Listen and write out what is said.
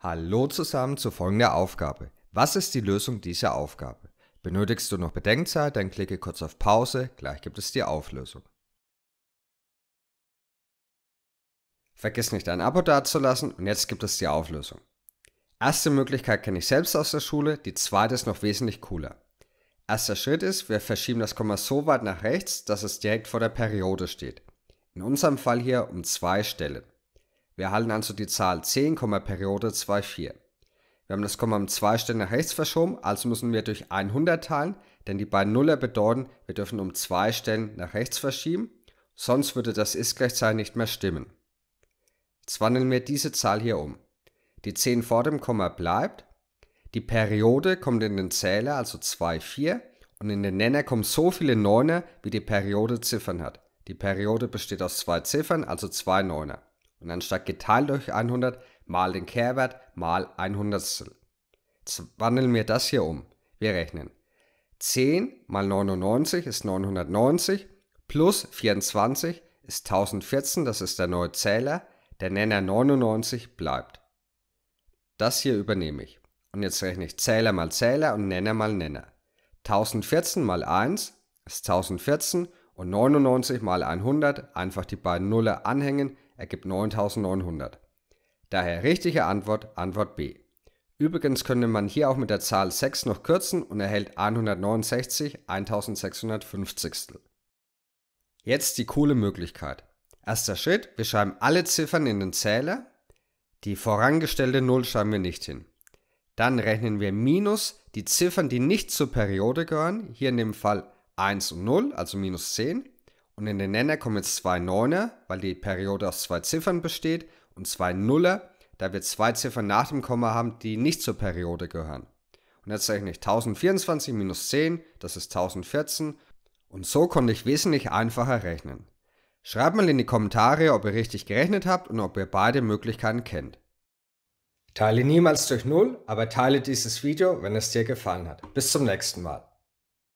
Hallo zusammen zu folgender Aufgabe. Was ist die Lösung dieser Aufgabe? Benötigst du noch Bedenkzeit, dann klicke kurz auf Pause, gleich gibt es die Auflösung. Vergiss nicht ein Abo dazulassen und jetzt gibt es die Auflösung. Erste Möglichkeit kenne ich selbst aus der Schule, die zweite ist noch wesentlich cooler. Erster Schritt ist, wir verschieben das Komma so weit nach rechts, dass es direkt vor der Periode steht. In unserem Fall hier um zwei Stellen. Wir erhalten also die Zahl 10, Periode 2, Wir haben das Komma um zwei Stellen nach rechts verschoben, also müssen wir durch 100 teilen, denn die beiden Nuller bedeuten, wir dürfen um zwei Stellen nach rechts verschieben, sonst würde das Ist-Gleichzeichen nicht mehr stimmen. Jetzt wandeln wir diese Zahl hier um. Die 10 vor dem Komma bleibt, die Periode kommt in den Zähler, also 2,4 und in den Nenner kommen so viele Neuner, wie die Periode Ziffern hat. Die Periode besteht aus zwei Ziffern, also zwei Neuner. Und anstatt geteilt durch 100 mal den Kehrwert mal 100. Jetzt wandeln wir das hier um. Wir rechnen. 10 mal 99 ist 990 plus 24 ist 1014, das ist der neue Zähler. Der Nenner 99 bleibt. Das hier übernehme ich. Und jetzt rechne ich Zähler mal Zähler und Nenner mal Nenner. 1014 mal 1 ist 1014 und 99 mal 100, einfach die beiden Nuller anhängen, ergibt 9900. Daher richtige Antwort, Antwort B. Übrigens könnte man hier auch mit der Zahl 6 noch kürzen und erhält 169 1650. Jetzt die coole Möglichkeit. Erster Schritt, wir schreiben alle Ziffern in den Zähler. Die vorangestellte 0 schreiben wir nicht hin. Dann rechnen wir minus die Ziffern, die nicht zur Periode gehören, hier in dem Fall 1 und 0, also minus 10, und in den Nenner kommen jetzt zwei Neuner, weil die Periode aus zwei Ziffern besteht, und zwei Nuller, da wir zwei Ziffern nach dem Komma haben, die nicht zur Periode gehören. Und jetzt rechne ich 1024 minus 10, das ist 1014. Und so konnte ich wesentlich einfacher rechnen. Schreibt mal in die Kommentare, ob ihr richtig gerechnet habt und ob ihr beide Möglichkeiten kennt. Teile niemals durch Null, aber teile dieses Video, wenn es dir gefallen hat. Bis zum nächsten Mal.